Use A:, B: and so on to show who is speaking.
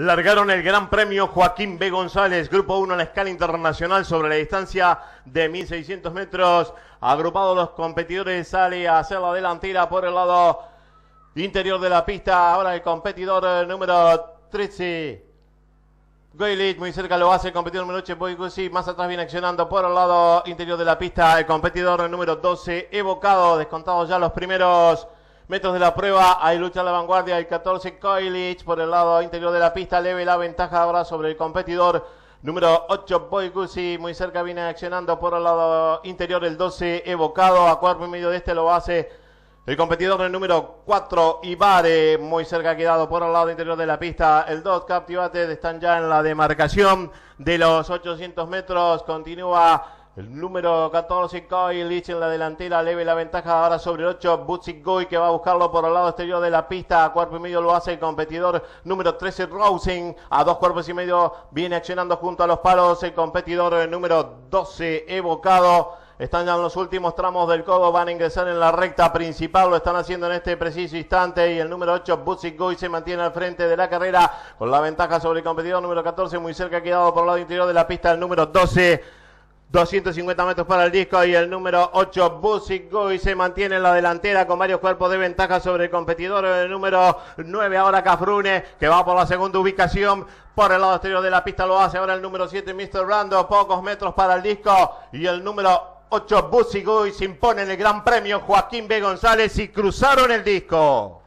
A: Largaron el Gran Premio Joaquín B. González, Grupo 1 en la escala internacional sobre la distancia de 1600 metros. Agrupados los competidores, sale a hacer la delantera por el lado interior de la pista. Ahora el competidor eh, número 13, Gailit, muy cerca lo hace el competidor número 8, Más atrás viene accionando por el lado interior de la pista el competidor número 12, Evocado. Descontados ya los primeros metros de la prueba. Hay lucha en la vanguardia. El 14 Koilich por el lado interior de la pista. Leve la ventaja ahora sobre el competidor. Número 8, Boy muy cerca viene accionando por el lado interior el 12, evocado a cuarto y medio de este lo hace el competidor el número 4, Ibare, muy cerca ha quedado por el lado interior de la pista. El 2, Captivated, están ya en la demarcación de los 800 metros, continúa el número 14, Coy Lich en la delantera, leve la ventaja ahora sobre el 8, Butzik Goy que va a buscarlo por el lado exterior de la pista, a cuerpo y medio lo hace el competidor número 13, Rousing, a dos cuerpos y medio viene accionando junto a los palos el competidor número 12, Evocado. Están ya en los últimos tramos del codo, van a ingresar en la recta principal, lo están haciendo en este preciso instante y el número 8, Butzik Goy, se mantiene al frente de la carrera con la ventaja sobre el competidor número 14, muy cerca ha quedado por el lado interior de la pista el número 12. 250 metros para el disco y el número 8 busy se mantiene en la delantera con varios cuerpos de ventaja sobre el competidor. El número 9 ahora Cafrune que va por la segunda ubicación. Por el lado exterior de la pista lo hace ahora el número 7 Mr. Rando. Pocos metros para el disco y el número 8 Busy se impone en el Gran Premio Joaquín B. González y cruzaron el disco.